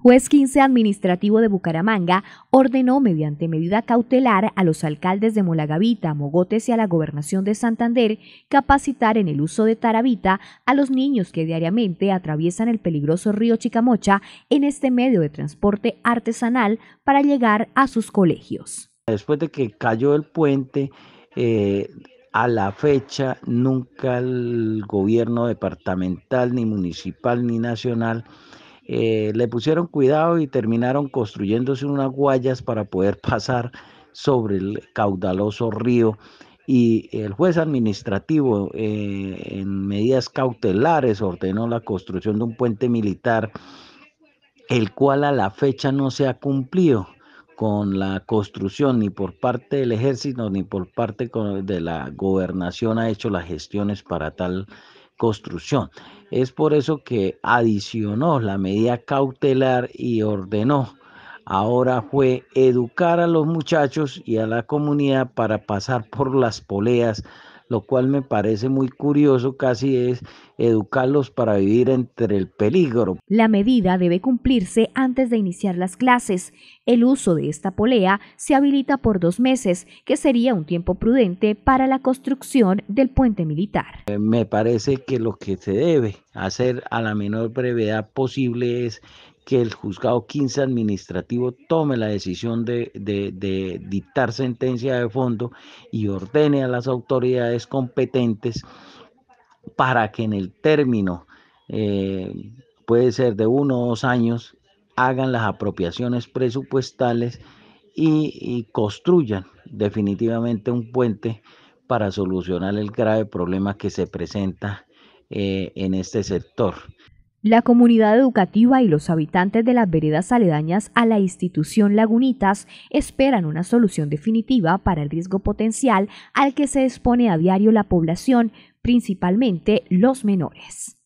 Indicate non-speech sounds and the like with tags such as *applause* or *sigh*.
juez 15 administrativo de Bucaramanga ordenó mediante medida cautelar a los alcaldes de Molagavita, Mogotes y a la gobernación de Santander capacitar en el uso de tarabita a los niños que diariamente atraviesan el peligroso río Chicamocha en este medio de transporte artesanal para llegar a sus colegios. Después de que cayó el puente, eh, a la fecha nunca el gobierno departamental, ni municipal, ni nacional eh, le pusieron cuidado y terminaron construyéndose unas guayas para poder *laughs* pasar sobre el caudaloso río y el juez administrativo eh, en medidas cautelares ordenó la construcción de un puente militar, el cual a la fecha no se ha cumplido con la construcción ni por parte del ejército ni por parte de la gobernación ha hecho las gestiones para tal construcción. Es por eso que adicionó la medida cautelar y ordenó. Ahora fue educar a los muchachos y a la comunidad para pasar por las poleas lo cual me parece muy curioso, casi es educarlos para vivir entre el peligro. La medida debe cumplirse antes de iniciar las clases. El uso de esta polea se habilita por dos meses, que sería un tiempo prudente para la construcción del puente militar. Eh, me parece que lo que se debe hacer a la menor brevedad posible es que el juzgado 15 administrativo tome la decisión de, de, dictar sentencia de fondo y ordene a las autoridades competentes para que en el término, eh, puede ser de uno o dos años, hagan las apropiaciones presupuestales y, construyan definitivamente un puente para solucionar el grave problema que se presenta eh, en este sector. La comunidad educativa y los habitantes de las veredas aledañas a la institución Lagunitas esperan una solución definitiva para el riesgo potencial al que se expone a diario la población, principalmente los menores.